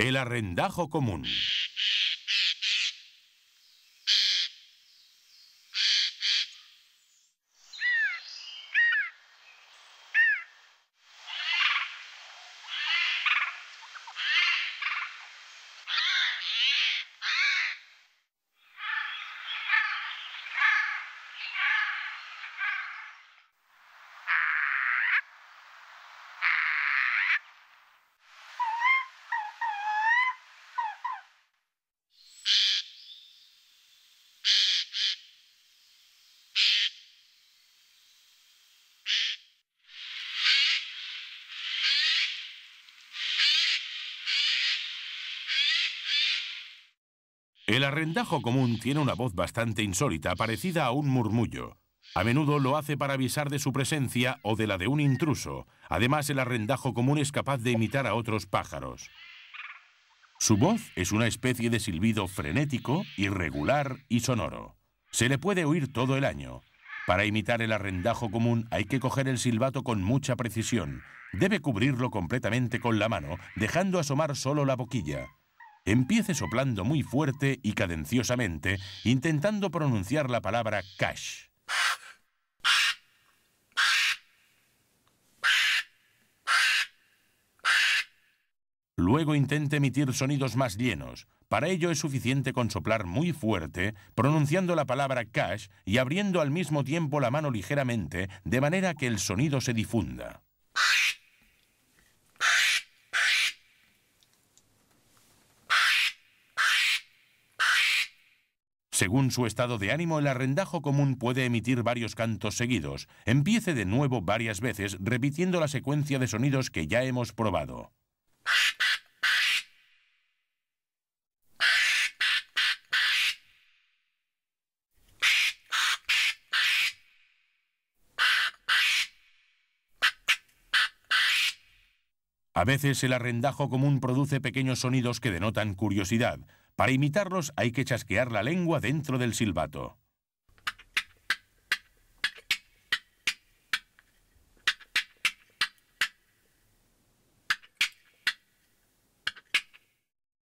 El arrendajo común. El arrendajo común tiene una voz bastante insólita, parecida a un murmullo. A menudo lo hace para avisar de su presencia o de la de un intruso. Además, el arrendajo común es capaz de imitar a otros pájaros. Su voz es una especie de silbido frenético, irregular y sonoro. Se le puede oír todo el año. Para imitar el arrendajo común hay que coger el silbato con mucha precisión. Debe cubrirlo completamente con la mano, dejando asomar solo la boquilla empiece soplando muy fuerte y cadenciosamente, intentando pronunciar la palabra cash. Luego intente emitir sonidos más llenos. Para ello es suficiente con soplar muy fuerte, pronunciando la palabra cash y abriendo al mismo tiempo la mano ligeramente, de manera que el sonido se difunda. Según su estado de ánimo, el arrendajo común puede emitir varios cantos seguidos. Empiece de nuevo varias veces repitiendo la secuencia de sonidos que ya hemos probado. A veces el arrendajo común produce pequeños sonidos que denotan curiosidad. Para imitarlos hay que chasquear la lengua dentro del silbato.